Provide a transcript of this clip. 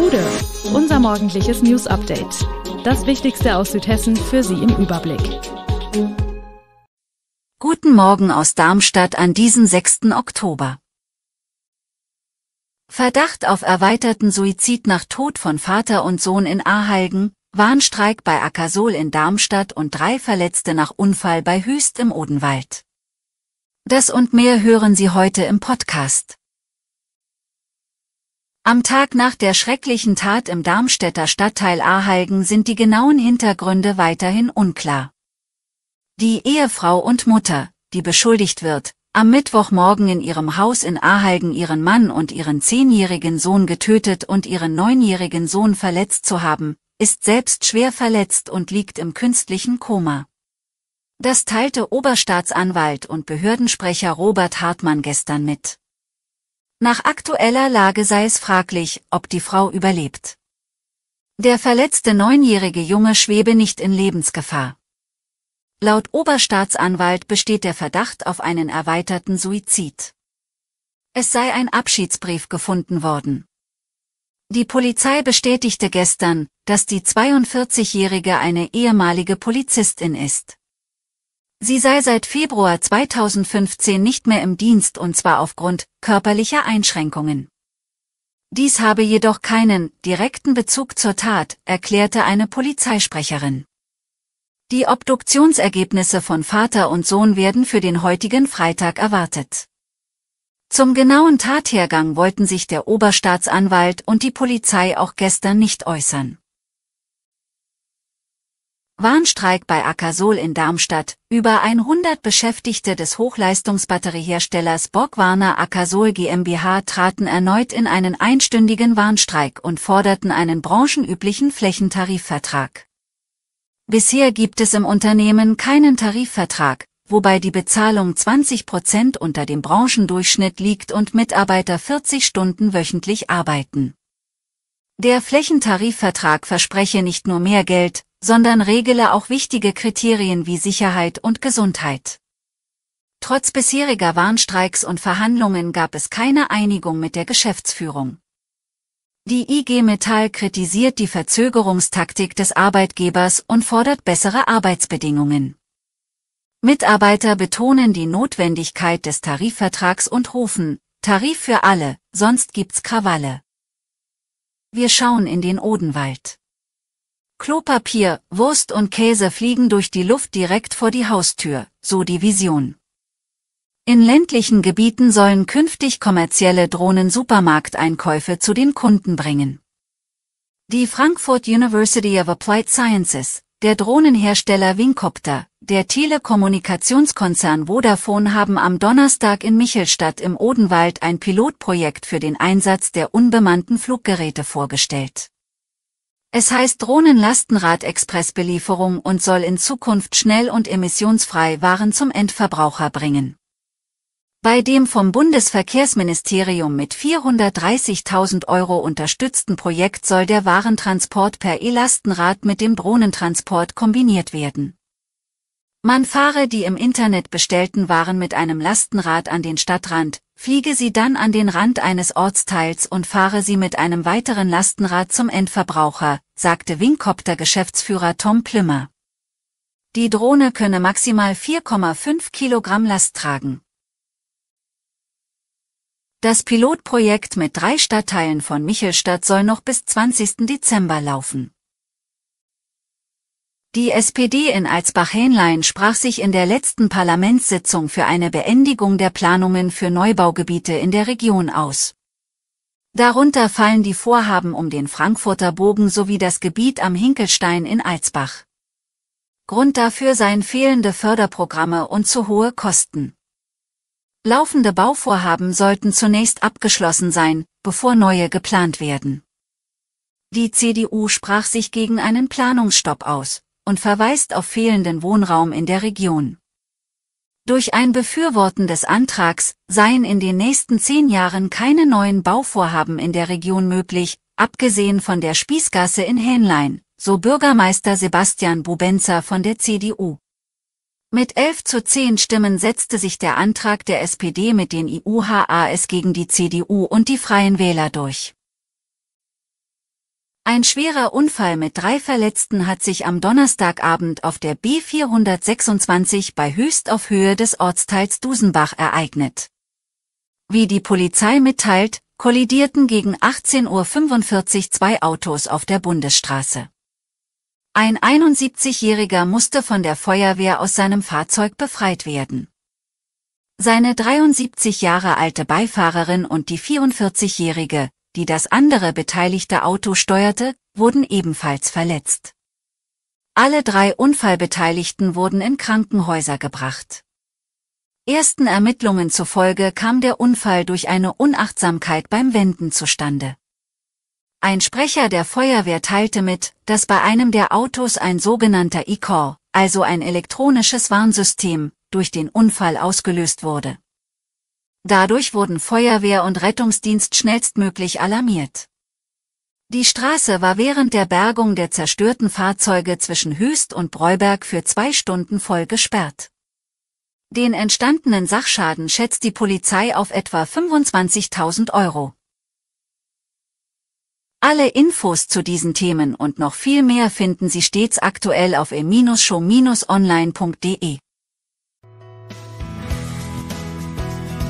Hude, unser morgendliches News Update. Das Wichtigste aus Südhessen für Sie im Überblick. Guten Morgen aus Darmstadt an diesen 6. Oktober. Verdacht auf erweiterten Suizid nach Tod von Vater und Sohn in Ahalgen, Warnstreik bei Akasol in Darmstadt und drei Verletzte nach Unfall bei Hüst im Odenwald. Das und mehr hören Sie heute im Podcast. Am Tag nach der schrecklichen Tat im Darmstädter Stadtteil Aheigen sind die genauen Hintergründe weiterhin unklar. Die Ehefrau und Mutter, die beschuldigt wird, am Mittwochmorgen in ihrem Haus in Aheigen ihren Mann und ihren zehnjährigen Sohn getötet und ihren neunjährigen Sohn verletzt zu haben, ist selbst schwer verletzt und liegt im künstlichen Koma. Das teilte Oberstaatsanwalt und Behördensprecher Robert Hartmann gestern mit. Nach aktueller Lage sei es fraglich, ob die Frau überlebt. Der verletzte neunjährige Junge schwebe nicht in Lebensgefahr. Laut Oberstaatsanwalt besteht der Verdacht auf einen erweiterten Suizid. Es sei ein Abschiedsbrief gefunden worden. Die Polizei bestätigte gestern, dass die 42-Jährige eine ehemalige Polizistin ist. Sie sei seit Februar 2015 nicht mehr im Dienst und zwar aufgrund körperlicher Einschränkungen. Dies habe jedoch keinen direkten Bezug zur Tat, erklärte eine Polizeisprecherin. Die Obduktionsergebnisse von Vater und Sohn werden für den heutigen Freitag erwartet. Zum genauen Tathergang wollten sich der Oberstaatsanwalt und die Polizei auch gestern nicht äußern. Warnstreik bei Akasol in Darmstadt. Über 100 Beschäftigte des Hochleistungsbatterieherstellers Borgwarner Akasol GmbH traten erneut in einen einstündigen Warnstreik und forderten einen branchenüblichen Flächentarifvertrag. Bisher gibt es im Unternehmen keinen Tarifvertrag, wobei die Bezahlung 20 Prozent unter dem Branchendurchschnitt liegt und Mitarbeiter 40 Stunden wöchentlich arbeiten. Der Flächentarifvertrag verspreche nicht nur mehr Geld, sondern regele auch wichtige Kriterien wie Sicherheit und Gesundheit. Trotz bisheriger Warnstreiks und Verhandlungen gab es keine Einigung mit der Geschäftsführung. Die IG Metall kritisiert die Verzögerungstaktik des Arbeitgebers und fordert bessere Arbeitsbedingungen. Mitarbeiter betonen die Notwendigkeit des Tarifvertrags und rufen, Tarif für alle, sonst gibt's Krawalle. Wir schauen in den Odenwald. Klopapier, Wurst und Käse fliegen durch die Luft direkt vor die Haustür, so die Vision. In ländlichen Gebieten sollen künftig kommerzielle Drohnen Supermarkteinkäufe zu den Kunden bringen. Die Frankfurt University of Applied Sciences, der Drohnenhersteller Wincopter, der Telekommunikationskonzern Vodafone haben am Donnerstag in Michelstadt im Odenwald ein Pilotprojekt für den Einsatz der unbemannten Fluggeräte vorgestellt. Es heißt Drohnenlastenrad-Expressbelieferung und soll in Zukunft schnell und emissionsfrei Waren zum Endverbraucher bringen. Bei dem vom Bundesverkehrsministerium mit 430.000 Euro unterstützten Projekt soll der Warentransport per E-Lastenrad mit dem Drohnentransport kombiniert werden. Man fahre die im Internet bestellten Waren mit einem Lastenrad an den Stadtrand, fliege sie dann an den Rand eines Ortsteils und fahre sie mit einem weiteren Lastenrad zum Endverbraucher, sagte Wingcopter-Geschäftsführer Tom Plümmer. Die Drohne könne maximal 4,5 Kilogramm Last tragen. Das Pilotprojekt mit drei Stadtteilen von Michelstadt soll noch bis 20. Dezember laufen. Die SPD in Alsbach-Hähnlein sprach sich in der letzten Parlamentssitzung für eine Beendigung der Planungen für Neubaugebiete in der Region aus. Darunter fallen die Vorhaben um den Frankfurter Bogen sowie das Gebiet am Hinkelstein in Alsbach. Grund dafür seien fehlende Förderprogramme und zu hohe Kosten. Laufende Bauvorhaben sollten zunächst abgeschlossen sein, bevor neue geplant werden. Die CDU sprach sich gegen einen Planungsstopp aus und verweist auf fehlenden Wohnraum in der Region. Durch ein Befürworten des Antrags seien in den nächsten zehn Jahren keine neuen Bauvorhaben in der Region möglich, abgesehen von der Spießgasse in Hähnlein, so Bürgermeister Sebastian Bubenzer von der CDU. Mit 11 zu 10 Stimmen setzte sich der Antrag der SPD mit den IUHAs gegen die CDU und die Freien Wähler durch. Ein schwerer Unfall mit drei Verletzten hat sich am Donnerstagabend auf der B426 bei Höchst auf Höhe des Ortsteils Dusenbach ereignet. Wie die Polizei mitteilt, kollidierten gegen 18.45 Uhr zwei Autos auf der Bundesstraße. Ein 71-Jähriger musste von der Feuerwehr aus seinem Fahrzeug befreit werden. Seine 73 Jahre alte Beifahrerin und die 44-Jährige, die das andere beteiligte Auto steuerte, wurden ebenfalls verletzt. Alle drei Unfallbeteiligten wurden in Krankenhäuser gebracht. Ersten Ermittlungen zufolge kam der Unfall durch eine Unachtsamkeit beim Wenden zustande. Ein Sprecher der Feuerwehr teilte mit, dass bei einem der Autos ein sogenannter E-Call, also ein elektronisches Warnsystem, durch den Unfall ausgelöst wurde. Dadurch wurden Feuerwehr und Rettungsdienst schnellstmöglich alarmiert. Die Straße war während der Bergung der zerstörten Fahrzeuge zwischen Höchst und Breuberg für zwei Stunden voll gesperrt. Den entstandenen Sachschaden schätzt die Polizei auf etwa 25.000 Euro. Alle Infos zu diesen Themen und noch viel mehr finden Sie stets aktuell auf e-show-online.de.